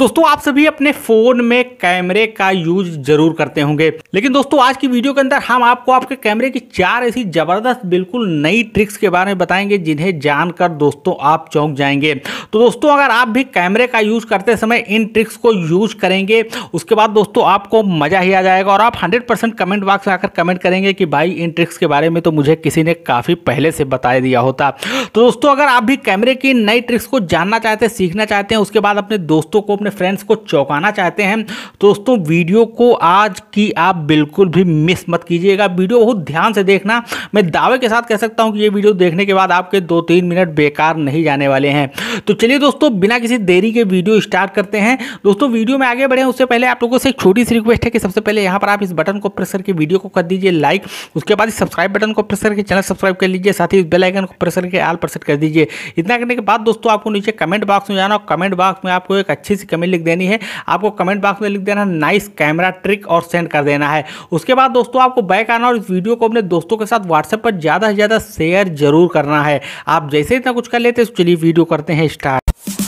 दोस्तों आप सभी अपने फोन में कैमरे का यूज जरूर करते होंगे लेकिन दोस्तों आज की वीडियो के अंदर हम आपको आपके कैमरे की चार ऐसी जबरदस्त बिल्कुल नई ट्रिक्स के बारे में बताएंगे जिन्हें जानकर दोस्तों आप चौंक जाएंगे तो दोस्तों अगर आप भी कैमरे का यूज करते समय इन ट्रिक्स को यूज करेंगे उसके बाद दोस्तों आपको मजा ही आ जाएगा और आप हंड्रेड कमेंट बॉक्स में आकर कमेंट करेंगे कि भाई इन ट्रिक्स के बारे में तो मुझे किसी ने काफी पहले से बता दिया होता तो दोस्तों अगर आप भी कैमरे की नई ट्रिक्स को जानना चाहते हैं सीखना चाहते हैं उसके बाद अपने दोस्तों को अपने अपने फ्रेंड्स को चौंकाना चाहते हैं दोस्तों वीडियो को आज की आप बिल्कुल भी मिस मत कीजिएगा वीडियो बहुत ध्यान से देखना मैं दावे के साथ कह सकता हूं कि ये वीडियो देखने के बाद आपके दो तीन मिनट बेकार नहीं जाने वाले हैं तो चलिए दोस्तों बिना किसी देरी के वीडियो स्टार्ट करते हैं दोस्तों वीडियो में आगे बढ़े उससे पहले आप लोगों से एक छोटी सी रिक्वेस्ट है कि सबसे पहले यहाँ पर आप इस बटन को प्रेस करके वीडियो को कर दीजिए लाइक उसके बाद सब्सक्राइब बटन को प्रेस करके चैनल सब्सक्राइब कर लीजिए साथ ही बेलाइकन को प्रेस करके आल पर सेट कर दीजिए इतना करने के बाद दोस्तों आपको नीचे कमेंट बॉक्स में जाना और कमेंट बॉक्स में आपको एक अच्छी सी जमीन लिख देनी है आपको कमेंट बॉक्स में लिख देना है नाइस कैमरा ट्रिक और सेंड कर देना है उसके बाद दोस्तों आपको बैक आना और इस वीडियो को अपने दोस्तों के साथ व्हाट्सएप पर ज़्यादा से ज़्यादा शेयर जरूर करना है आप जैसे इतना कुछ कर लेते चलिए वीडियो करते हैं स्टार्ट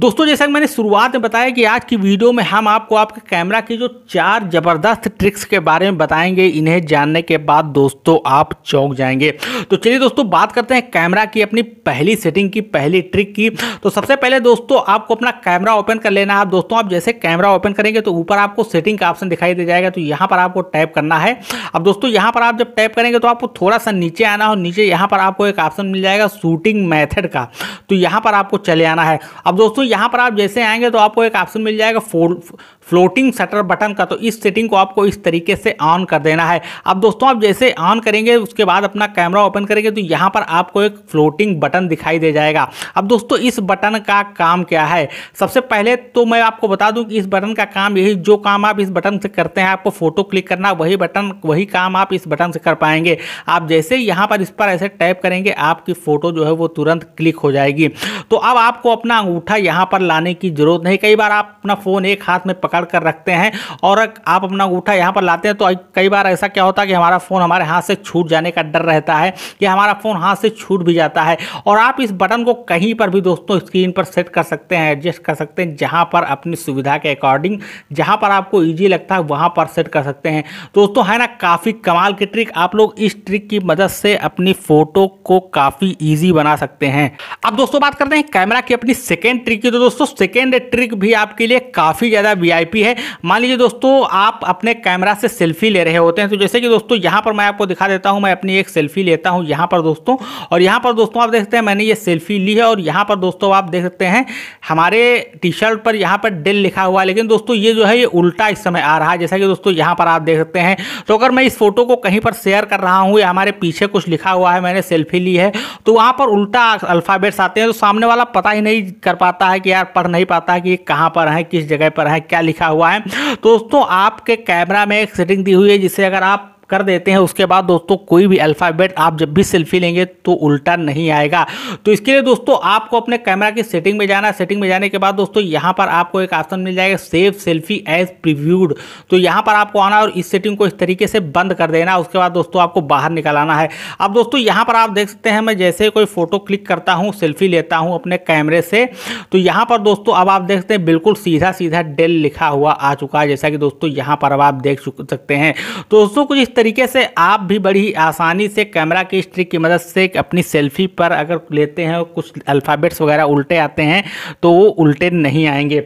दोस्तों जैसा कि मैंने शुरुआत में बताया कि आज की वीडियो में हम आपको आपके कैमरा की जो चार ज़बरदस्त ट्रिक्स के बारे में बताएंगे इन्हें जानने के बाद दोस्तों आप चौंक जाएंगे तो चलिए दोस्तों बात करते हैं कैमरा की अपनी पहली सेटिंग की पहली ट्रिक की तो सबसे पहले दोस्तों आपको अपना कैमरा ओपन कर लेना है दोस्तों आप जैसे कैमरा ओपन करेंगे तो ऊपर आपको सेटिंग का ऑप्शन दिखाई दे जाएगा तो यहाँ पर आपको टैप करना है अब दोस्तों यहाँ पर आप जब टैप करेंगे तो आपको थोड़ा सा नीचे आना हो नीचे यहाँ पर आपको एक ऑप्शन मिल जाएगा शूटिंग मैथड का तो यहाँ पर आपको चले आना है अब दोस्तों यहाँ पर आप जैसे आएंगे तो आपको एक ऑप्शन मिल जाएगा फोल्ड फ्लोटिंग शटर बटन का तो इस सेटिंग को आपको इस तरीके से ऑन कर देना है अब दोस्तों आप जैसे ऑन करेंगे उसके बाद अपना कैमरा ओपन करेंगे तो यहाँ पर आपको एक फ्लोटिंग बटन दिखाई दे जाएगा अब दोस्तों इस बटन का काम क्या है सबसे पहले तो मैं आपको बता दूँ कि इस बटन का काम यही जो काम आप इस बटन से करते हैं आपको फोटो क्लिक करना वही बटन वही काम आप इस बटन से कर पाएंगे आप जैसे यहाँ पर इस पर ऐसे टाइप करेंगे आपकी फ़ोटो जो है वो तुरंत क्लिक हो जाएगी तो अब आपको अपना अंगूठा यहाँ पर लाने की जरूरत नहीं कई बार आप अपना फ़ोन एक हाथ में पकड़ पकड़ कर रखते हैं और आप अपना अंगूठा यहाँ पर लाते हैं तो कई बार ऐसा क्या होता है कि हमारा फ़ोन हमारे हाथ से छूट जाने का डर रहता है कि हमारा फ़ोन हाथ से छूट भी जाता है और आप इस बटन को कहीं पर भी दोस्तों स्क्रीन पर सेट कर सकते हैं एडजस्ट कर सकते हैं जहाँ पर अपनी सुविधा के अकॉर्डिंग जहाँ पर आपको ईजी लगता है वहाँ पर सेट कर सकते हैं दोस्तों है ना काफ़ी कमाल की ट्रिक आप लोग इस ट्रिक की मदद से अपनी फ़ोटो को काफ़ी ईजी बना सकते हैं अब दोस्तों बात करते हैं कैमरा की अपनी सेकेंड ट्रिक की तो दोस्तों सेकेंड ट्रिक भी आपके लिए काफ़ी ज़्यादा वी वीआईपी है मान लीजिए दोस्तों आप अपने कैमरा से सेल्फी ले रहे होते हैं तो जैसे कि दोस्तों यहाँ पर मैं आपको दिखा देता हूँ मैं अपनी एक सेल्फी लेता हूँ यहाँ पर दोस्तों और यहाँ पर दोस्तों आप देखते हैं मैंने ये सेल्फी ली है और यहाँ पर दोस्तों आप देख सकते हैं हमारे टी शर्ट पर यहाँ पर डेल लिखा हुआ है लेकिन दोस्तों ये जो है ये उल्टा इस समय आ रहा है जैसा कि दोस्तों यहाँ पर आप देख सकते हैं तो अगर मैं इस फोटो को कहीं पर शेयर कर रहा हूँ या हमारे पीछे कुछ लिखा हुआ है मैंने सेल्फी ली है तो वहाँ पर उल्टा अल्फ़ाबेट्स आते हैं तो सामने वाला पता ही नहीं कर पाता है कि यार पढ़ नहीं पाता है कि कहाँ पर है किस जगह पर है क्या लिखा लिखा हुआ है दोस्तों आपके कैमरा में एक सेटिंग दी हुई है जिसे अगर आप कर देते हैं उसके बाद दोस्तों कोई भी अल्फ़ाबेट आप जब भी सेल्फी लेंगे तो उल्टा नहीं आएगा तो इसके लिए दोस्तों आपको अपने कैमरा की सेटिंग में जाना सेटिंग में जाने के बाद दोस्तों यहाँ पर आपको एक ऑप्शन मिल जाएगा सेव सेल्फी एज प्रिव्यूड तो यहाँ पर आपको आना और इस सेटिंग को इस तरीके से बंद कर देना उसके बाद दोस्तों आपको बाहर निकल आना है अब दोस्तों यहाँ पर आप देख सकते हैं मैं जैसे कोई फ़ोटो क्लिक करता हूँ सेल्फी लेता हूँ अपने कैमरे से तो यहाँ पर दोस्तों अब आप देख सकते हैं बिल्कुल सीधा सीधा डेल लिखा हुआ आ चुका है जैसा कि दोस्तों यहाँ पर अब आप देख सकते हैं तो दोस्तों कुछ इस तरीके से आप भी बड़ी आसानी से कैमरा की स्ट्रिक की मदद से अपनी सेल्फी पर अगर लेते हैं कुछ अल्फ़ाबेट्स वगैरह उल्टे आते हैं तो वो उल्टे नहीं आएंगे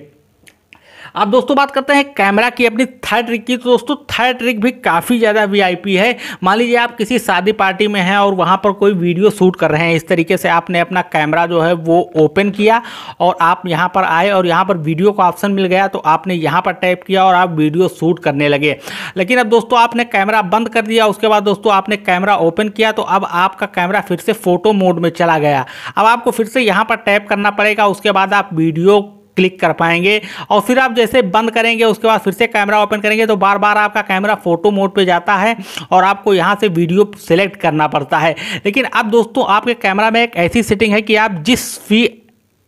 अब दोस्तों बात करते हैं कैमरा की अपनी थर्ड ट्रिक की तो दोस्तों थर्ड ट्रिक भी काफ़ी ज़्यादा वीआईपी है मान लीजिए आप किसी शादी पार्टी में हैं और वहाँ पर कोई वीडियो शूट कर रहे हैं इस तरीके से आपने अपना कैमरा जो है वो ओपन किया और आप यहाँ पर आए और यहाँ पर वीडियो का ऑप्शन मिल गया तो आपने यहाँ पर टाइप किया और आप वीडियो शूट करने लगे लेकिन अब दोस्तों आपने कैमरा बंद कर दिया उसके बाद दोस्तों आपने कैमरा ओपन किया तो अब आपका कैमरा फिर से फोटो मोड में चला गया अब आपको फिर से यहाँ पर टैप करना पड़ेगा उसके बाद आप वीडियो क्लिक कर पाएंगे और फिर आप जैसे बंद करेंगे उसके बाद फिर से कैमरा ओपन करेंगे तो बार बार आपका कैमरा फोटो मोड पर जाता है और आपको यहाँ से वीडियो सेलेक्ट करना पड़ता है लेकिन अब दोस्तों आपके कैमरा में एक ऐसी सेटिंग है कि आप जिस भी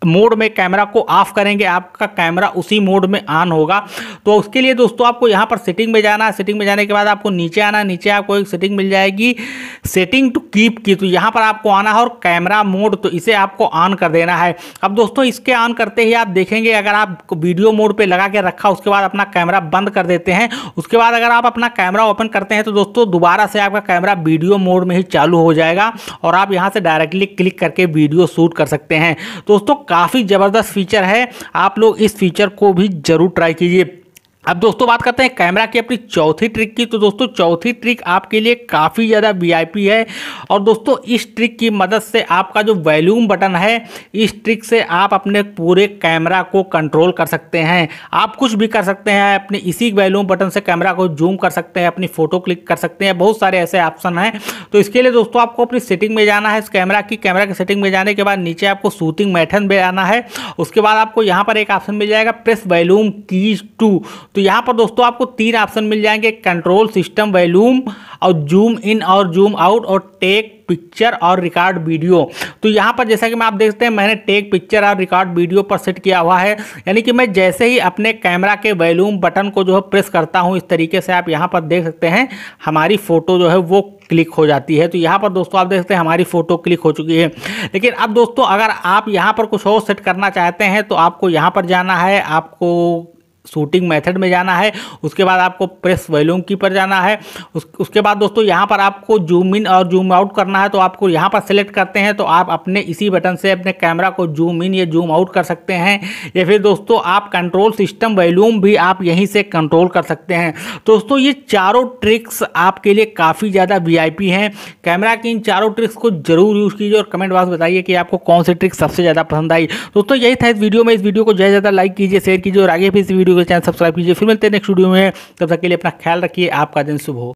मोड में कैमरा को ऑफ करेंगे आपका कैमरा उसी मोड में ऑन होगा तो उसके लिए दोस्तों आपको यहाँ पर सेटिंग में जाना है सेटिंग में जाने के बाद आपको नीचे आना नीचे आपको एक सेटिंग मिल जाएगी सेटिंग टू कीप की तो यहाँ पर आपको आना है और कैमरा मोड तो इसे आपको ऑन कर देना है अब दोस्तों इसके ऑन करते ही आप देखेंगे अगर आप वीडियो मोड पर लगा के रखा उसके बाद अपना कैमरा बंद कर देते हैं उसके बाद अगर आप अपना कैमरा ओपन करते हैं तो दोस्तों दोबारा से आपका कैमरा वीडियो मोड में ही चालू हो जाएगा और आप यहाँ से डायरेक्टली क्लिक करके वीडियो शूट कर सकते हैं दोस्तों काफ़ी ज़बरदस्त फीचर है आप लोग इस फीचर को भी ज़रूर ट्राई कीजिए अब दोस्तों बात करते हैं कैमरा की अपनी चौथी ट्रिक की तो दोस्तों चौथी ट्रिक आपके लिए काफ़ी ज़्यादा वीआईपी है और दोस्तों इस ट्रिक की मदद से आपका जो वैल्यूम बटन है इस ट्रिक से आप अपने पूरे कैमरा को कंट्रोल कर सकते हैं आप कुछ भी कर सकते हैं अपने इसी वैल्यूम बटन से कैमरा को जूम कर सकते हैं अपनी फ़ोटो क्लिक कर सकते हैं बहुत सारे ऐसे ऑप्शन हैं तो इसके लिए दोस्तों आपको अपनी सेटिंग में जाना है इस कैमरा की कैमरा की सेटिंग में जाने के बाद नीचे आपको शूटिंग मैथन में आना है उसके बाद आपको यहाँ पर एक ऑप्शन मिल जाएगा प्रेस वैल्यूम कीज टू तो यहाँ पर दोस्तों आपको तीन ऑप्शन मिल जाएंगे कंट्रोल सिस्टम वैल्यूम और जूम इन और जूम आउट और टेक पिक्चर और रिकॉर्ड वीडियो तो यहाँ पर जैसा कि मैं आप देखते हैं मैंने टेक पिक्चर और रिकॉर्ड वीडियो पर सेट किया हुआ है यानी कि मैं जैसे ही अपने कैमरा के वैल्यूम बटन को जो है प्रेस करता हूँ इस तरीके से आप यहाँ पर देख सकते हैं हमारी फ़ोटो जो है वो क्लिक हो जाती है तो यहाँ पर दोस्तों आप देख सकते हैं हमारी फ़ोटो क्लिक हो चुकी है लेकिन अब दोस्तों अगर आप यहाँ पर कुछ और सेट करना चाहते हैं तो आपको यहाँ पर जाना है आपको शूटिंग मेथड में जाना है उसके बाद आपको प्रेस वैल्यूम की पर जाना है उस, उसके बाद दोस्तों यहाँ पर आपको जूम इन और जूम आउट करना है तो आपको यहाँ पर सेलेक्ट करते हैं तो आप अपने इसी बटन से अपने कैमरा को जूम इन या जूम आउट कर सकते हैं या फिर दोस्तों आप कंट्रोल सिस्टम वैल्यूम भी आप यहीं से कंट्रोल कर सकते हैं दोस्तों ये चारों ट्रिक्स आपके लिए काफ़ी ज़्यादा वी हैं कैमरा की इन चारों ट्रिक्स को जरूर यूज़ कीजिए और कमेंट बॉक्स बताइए कि आपको कौन सी ट्रिक्स सबसे ज़्यादा पसंद आई दोस्तों यही था इस वीडियो में इस वीडियो को ज़्यादा ज़्यादा लाइक कीजिए शेयर कीजिए और आगे भी इस वीडियो वीडियो को चैनल सब्सक्राइब कीजिए फिर मिलते हैं नेक्स्ट वीडियो में तब तक के लिए अपना ख्याल रखिए आपका दिन शुभ हो